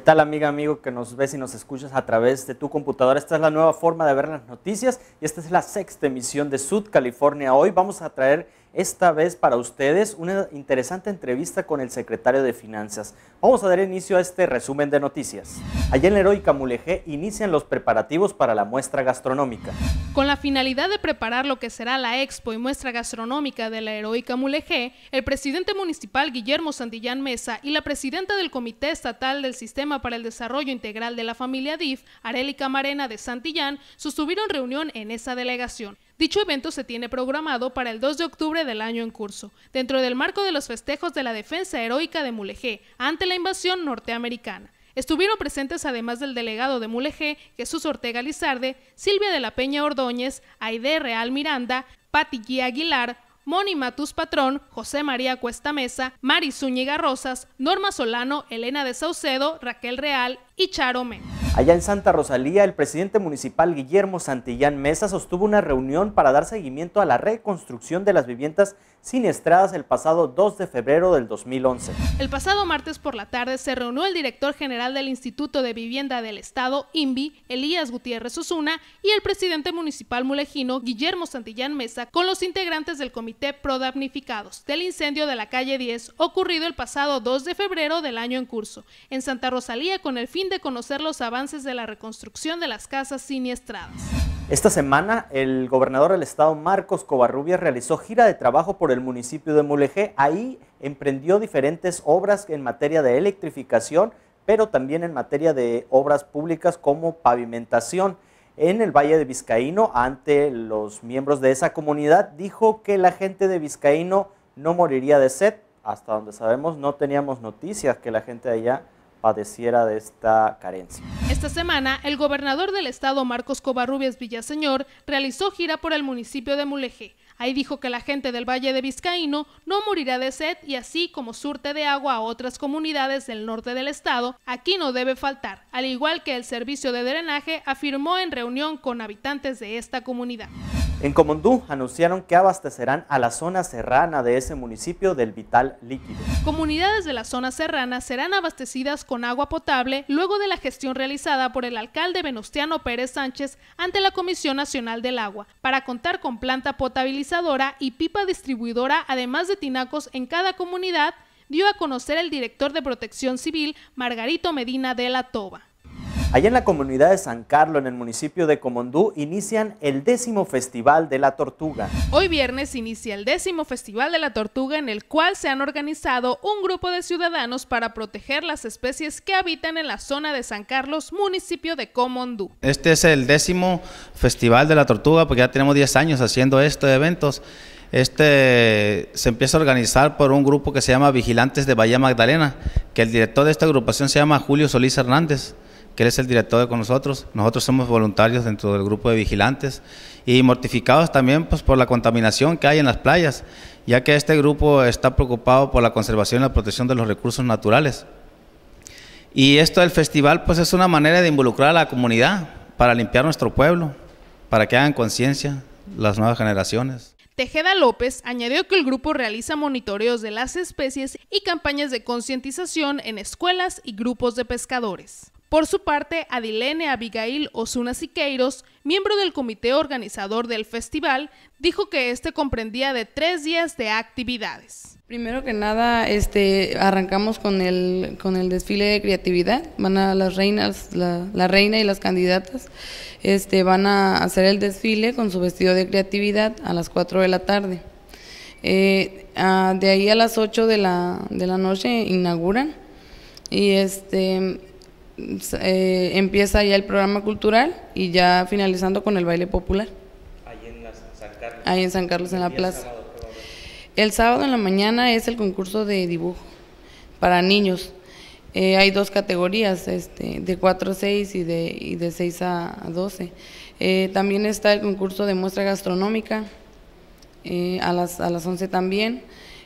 tal amiga, amigo que nos ves y nos escuchas a través de tu computadora? Esta es la nueva forma de ver las noticias y esta es la sexta emisión de Sud California. Hoy vamos a traer esta vez para ustedes una interesante entrevista con el secretario de Finanzas. Vamos a dar inicio a este resumen de noticias. Allá en la Heroica Mulegé inician los preparativos para la muestra gastronómica. Con la finalidad de preparar lo que será la expo y muestra gastronómica de la heroica Mulegé, el presidente municipal Guillermo Santillán Mesa y la presidenta del Comité Estatal del Sistema para el Desarrollo Integral de la Familia DIF, Arélica Marena de Santillán, sostuvieron reunión en esa delegación. Dicho evento se tiene programado para el 2 de octubre del año en curso, dentro del marco de los festejos de la defensa heroica de Mulegé ante la invasión norteamericana. Estuvieron presentes además del delegado de Mulegé, Jesús Ortega Lizarde, Silvia de la Peña Ordóñez, Aide Real Miranda, Pati Aguilar, Moni Matus Patrón, José María Cuesta Mesa, Mari Zúñiga Rosas, Norma Solano, Elena de Saucedo, Raquel Real, y Allá en Santa Rosalía, el presidente municipal Guillermo Santillán Mesa sostuvo una reunión para dar seguimiento a la reconstrucción de las viviendas siniestradas el pasado 2 de febrero del 2011. El pasado martes por la tarde se reunió el director general del Instituto de Vivienda del Estado, INVI, Elías Gutiérrez Osuna, y el presidente municipal mulejino, Guillermo Santillán Mesa, con los integrantes del Comité Pro Damnificados del incendio de la calle 10 ocurrido el pasado 2 de febrero del año en curso, en Santa Rosalía con el fin de conocer los avances de la reconstrucción de las casas siniestradas. Esta semana, el gobernador del estado Marcos Covarrubias realizó gira de trabajo por el municipio de Mulegé. Ahí emprendió diferentes obras en materia de electrificación, pero también en materia de obras públicas como pavimentación. En el Valle de Vizcaíno, ante los miembros de esa comunidad, dijo que la gente de Vizcaíno no moriría de sed. Hasta donde sabemos, no teníamos noticias que la gente de allá padeciera de esta carencia. Esta semana, el gobernador del estado, Marcos Covarrubias Villaseñor, realizó gira por el municipio de Mulegé. Ahí dijo que la gente del Valle de Vizcaíno no morirá de sed y así como surte de agua a otras comunidades del norte del estado, aquí no debe faltar, al igual que el servicio de drenaje, afirmó en reunión con habitantes de esta comunidad. En Comondú anunciaron que abastecerán a la zona serrana de ese municipio del vital líquido. Comunidades de la zona serrana serán abastecidas con agua potable luego de la gestión realizada por el alcalde Venustiano Pérez Sánchez ante la Comisión Nacional del Agua para contar con planta potabilizadora y pipa distribuidora además de tinacos en cada comunidad dio a conocer el director de Protección Civil Margarito Medina de la Toba. Allá en la comunidad de San Carlos, en el municipio de Comondú, inician el décimo Festival de la Tortuga. Hoy viernes inicia el décimo Festival de la Tortuga en el cual se han organizado un grupo de ciudadanos para proteger las especies que habitan en la zona de San Carlos, municipio de Comondú. Este es el décimo Festival de la Tortuga porque ya tenemos 10 años haciendo este eventos. Este se empieza a organizar por un grupo que se llama Vigilantes de Bahía Magdalena, que el director de esta agrupación se llama Julio Solís Hernández que él es el director de con nosotros. Nosotros somos voluntarios dentro del grupo de vigilantes y mortificados también pues, por la contaminación que hay en las playas, ya que este grupo está preocupado por la conservación y la protección de los recursos naturales. Y esto del festival pues es una manera de involucrar a la comunidad para limpiar nuestro pueblo, para que hagan conciencia las nuevas generaciones. Tejeda López añadió que el grupo realiza monitoreos de las especies y campañas de concientización en escuelas y grupos de pescadores. Por su parte, Adilene Abigail Osuna Siqueiros, miembro del comité organizador del festival, dijo que este comprendía de tres días de actividades. Primero que nada, este, arrancamos con el, con el desfile de creatividad. Van a las reinas, la, reina y las candidatas, este, van a hacer el desfile con su vestido de creatividad a las 4 de la tarde. Eh, ah, de ahí a las 8 de la, de la noche inauguran y este eh, empieza ya el programa cultural y ya finalizando con el baile popular. Ahí en, San, Carlos. en la plaza. el sábado en la mañana es el concurso de dibujo para niños. Eh, hay dos categorías, este, de 4 a 6 y de, y de 6 a 12. Eh, también está el concurso de muestra gastronómica a, las, a las 11 también.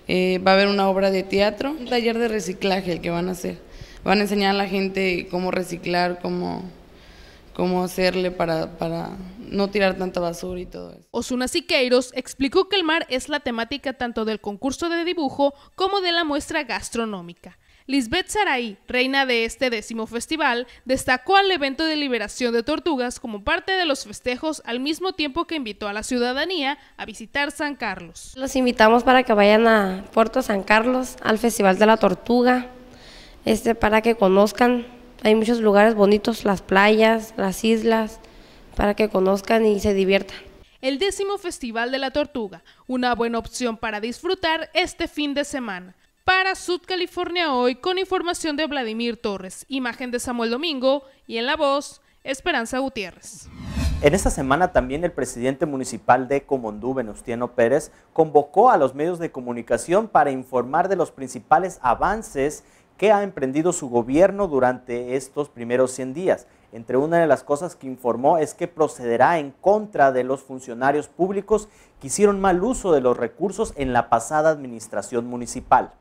va a haber una obra de teatro, un taller de reciclaje el que van a hacer van a enseñar a la gente cómo reciclar, cómo, cómo hacerle para, para no tirar tanta basura y todo eso. Osuna Siqueiros explicó que el mar es la temática tanto del concurso de dibujo como de la muestra gastronómica. Lisbeth Saray, reina de este décimo festival, destacó al evento de liberación de tortugas como parte de los festejos al mismo tiempo que invitó a la ciudadanía a visitar San Carlos. Los invitamos para que vayan a Puerto San Carlos, al Festival de la Tortuga, este, para que conozcan. Hay muchos lugares bonitos, las playas, las islas, para que conozcan y se diviertan. El décimo Festival de la Tortuga, una buena opción para disfrutar este fin de semana. Para Sud California Hoy, con información de Vladimir Torres, imagen de Samuel Domingo y en la voz, Esperanza Gutiérrez. En esta semana también el presidente municipal de Comondú, Venustiano Pérez, convocó a los medios de comunicación para informar de los principales avances Qué ha emprendido su gobierno durante estos primeros 100 días. Entre una de las cosas que informó es que procederá en contra de los funcionarios públicos que hicieron mal uso de los recursos en la pasada administración municipal.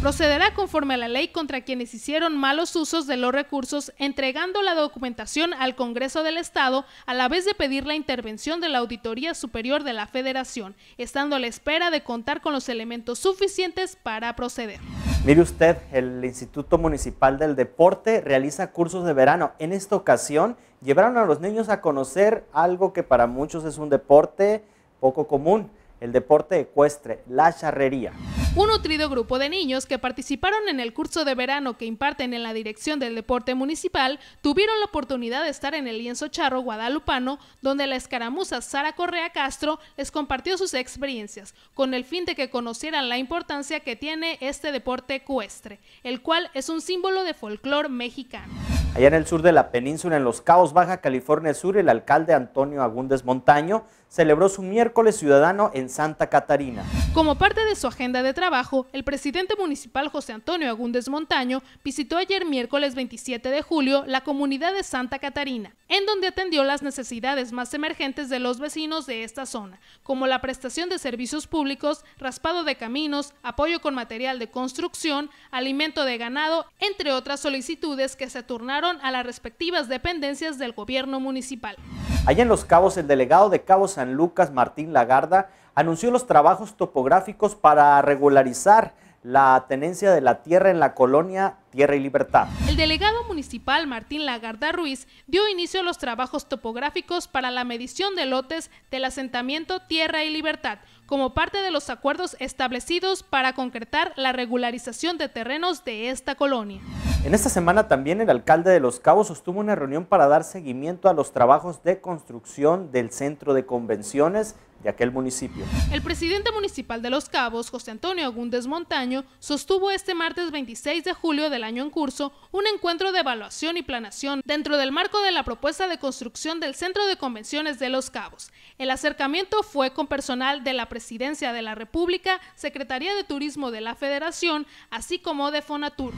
Procederá conforme a la ley contra quienes hicieron malos usos de los recursos, entregando la documentación al Congreso del Estado a la vez de pedir la intervención de la Auditoría Superior de la Federación, estando a la espera de contar con los elementos suficientes para proceder. Mire usted, el Instituto Municipal del Deporte realiza cursos de verano. En esta ocasión llevaron a los niños a conocer algo que para muchos es un deporte poco común, el deporte ecuestre, la charrería. Un nutrido grupo de niños que participaron en el curso de verano que imparten en la Dirección del Deporte Municipal tuvieron la oportunidad de estar en el lienzo charro guadalupano, donde la escaramuza Sara Correa Castro les compartió sus experiencias, con el fin de que conocieran la importancia que tiene este deporte ecuestre, el cual es un símbolo de folclore mexicano. Allá en el sur de la península, en Los caos Baja California Sur, el alcalde Antonio Agúndez Montaño celebró su miércoles ciudadano en Santa Catarina. Como parte de su agenda de trabajo, el presidente municipal José Antonio Agúndez Montaño visitó ayer miércoles 27 de julio la comunidad de Santa Catarina, en donde atendió las necesidades más emergentes de los vecinos de esta zona, como la prestación de servicios públicos, raspado de caminos, apoyo con material de construcción, alimento de ganado, entre otras solicitudes que se turnaron a las respectivas dependencias del gobierno municipal. Allá en Los Cabos, el delegado de Cabo San Lucas, Martín Lagarda, anunció los trabajos topográficos para regularizar la tenencia de la tierra en la colonia Tierra y Libertad. El delegado municipal Martín Lagarda Ruiz dio inicio a los trabajos topográficos para la medición de lotes del asentamiento Tierra y Libertad como parte de los acuerdos establecidos para concretar la regularización de terrenos de esta colonia. En esta semana también el alcalde de Los Cabos sostuvo una reunión para dar seguimiento a los trabajos de construcción del centro de convenciones aquel municipio. El presidente municipal de Los Cabos, José Antonio Agúndez Montaño, sostuvo este martes 26 de julio del año en curso un encuentro de evaluación y planación dentro del marco de la propuesta de construcción del Centro de Convenciones de Los Cabos. El acercamiento fue con personal de la Presidencia de la República, Secretaría de Turismo de la Federación, así como de Fonatur.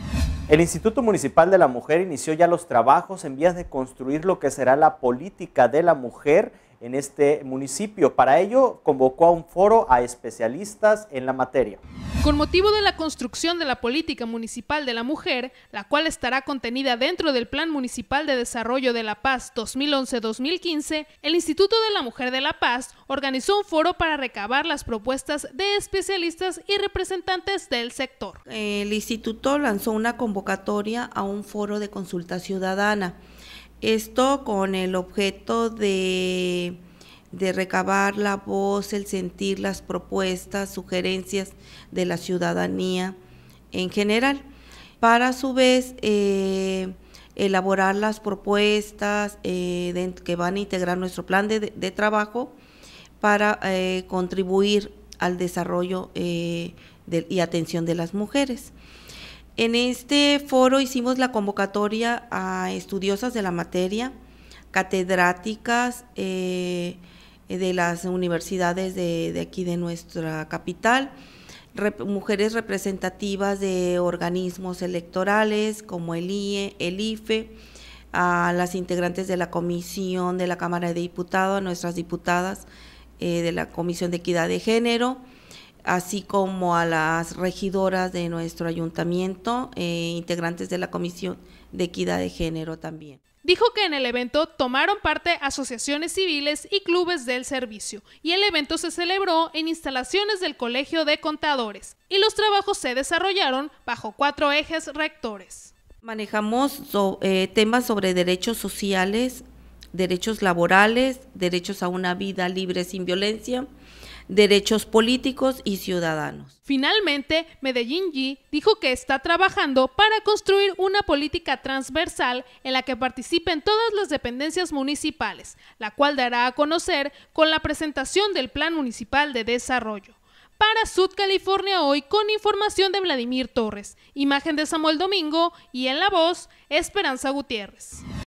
El Instituto Municipal de la Mujer inició ya los trabajos en vías de construir lo que será la política de la mujer en este municipio. Para ello, convocó a un foro a especialistas en la materia. Con motivo de la construcción de la política municipal de la mujer, la cual estará contenida dentro del Plan Municipal de Desarrollo de la Paz 2011-2015, el Instituto de la Mujer de la Paz organizó un foro para recabar las propuestas de especialistas y representantes del sector. El instituto lanzó una convocatoria a un foro de consulta ciudadana esto con el objeto de, recabar la voz, el sentir las propuestas, sugerencias de la ciudadanía en general, para a su vez eh, elaborar las propuestas eh, que van a integrar nuestro plan de, trabajo para eh, contribuir al desarrollo y atención de las mujeres. En este foro hicimos la convocatoria a estudiosas de la materia, catedráticas eh, de las universidades de, aquí de nuestra capital, mujeres representativas de organismos electorales como el IE, el IFE, a las integrantes de la comisión de la Cámara de Diputados, a nuestras diputadas eh, de la Comisión de Equidad de Género, así como a las regidoras de nuestro ayuntamiento e integrantes de la Comisión de Equidad de Género también. Dijo que en el evento tomaron parte asociaciones civiles y clubes del servicio, y el evento se celebró en instalaciones del Colegio de Contadores, y los trabajos se desarrollaron bajo cuatro ejes rectores. Manejamos eh, temas sobre derechos sociales, derechos laborales, derechos a una vida libre sin violencia, derechos políticos y ciudadanos. Finalmente, Medellín G dijo que está trabajando para construir una política transversal en la que participen todas las dependencias municipales, la cual dará a conocer con la presentación del Plan Municipal de Desarrollo. Para Sud California hoy con información de Vladimir Torres, imagen de Samuel Domingo y en la voz Esperanza Gutiérrez.